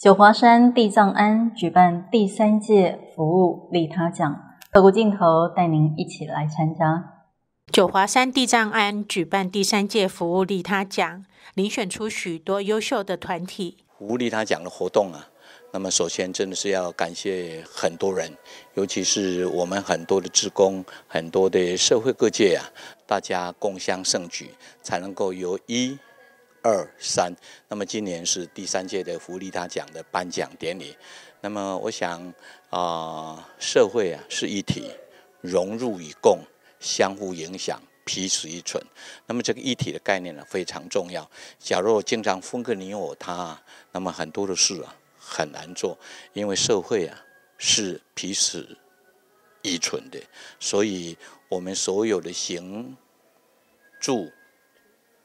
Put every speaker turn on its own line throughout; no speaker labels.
九华山地藏庵举办第三届服务利他奖，透过镜头带您一起来参加。九华山地藏庵举办第三届服务利他奖，遴选出许多优秀的团体。
服务利他奖的活动啊，那么首先真的是要感谢很多人，尤其是我们很多的职工、很多的社会各界啊，大家共襄盛举，才能够由一。二三，那么今年是第三届的福利大奖的颁奖典礼。那么我想啊，社会啊是一体，融入与共，相互影响，彼此依存。那么这个一体的概念呢非常重要。假如我经常分个你我他，那么很多的事啊很难做，因为社会啊是彼此依存的。所以我们所有的行、住、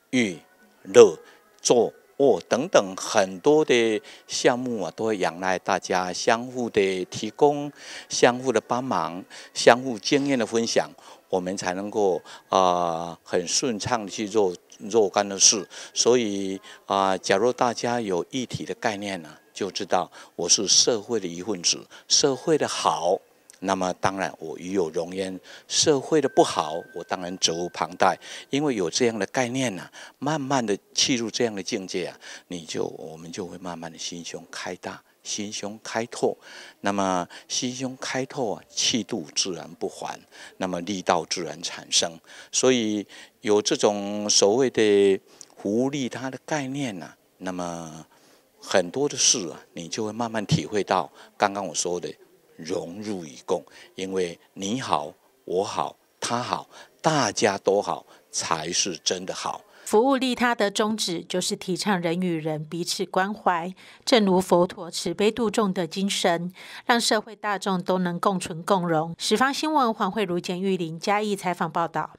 欲、乐。做哦等等很多的项目啊，都会仰赖大家相互的提供、相互的帮忙、相互经验的分享，我们才能够啊很顺畅的去做若干的事。所以啊，假如大家有一体的概念呢，就知道我是社会的一份子，社会的好。那么当然，我与有荣焉，社会的不好，我当然责无旁贷。因为有这样的概念呢，慢慢的进入这样的境界啊，你就我们就会慢慢的心胸开大，心胸开拓。那么心胸开拓啊，气度自然不凡，那么力道自然产生。所以有这种所谓的狐利它的概念呢，那么很多的事啊，你就会慢慢体会到刚刚我说的。融入一共，因为你好，我好，他好，大家都好，才是真的好。
服务利他的宗旨就是提倡人与人彼此关怀，正如佛陀慈悲度众的精神，让社会大众都能共存共荣。十方新闻黄慧如、简玉玲、嘉义采访报道。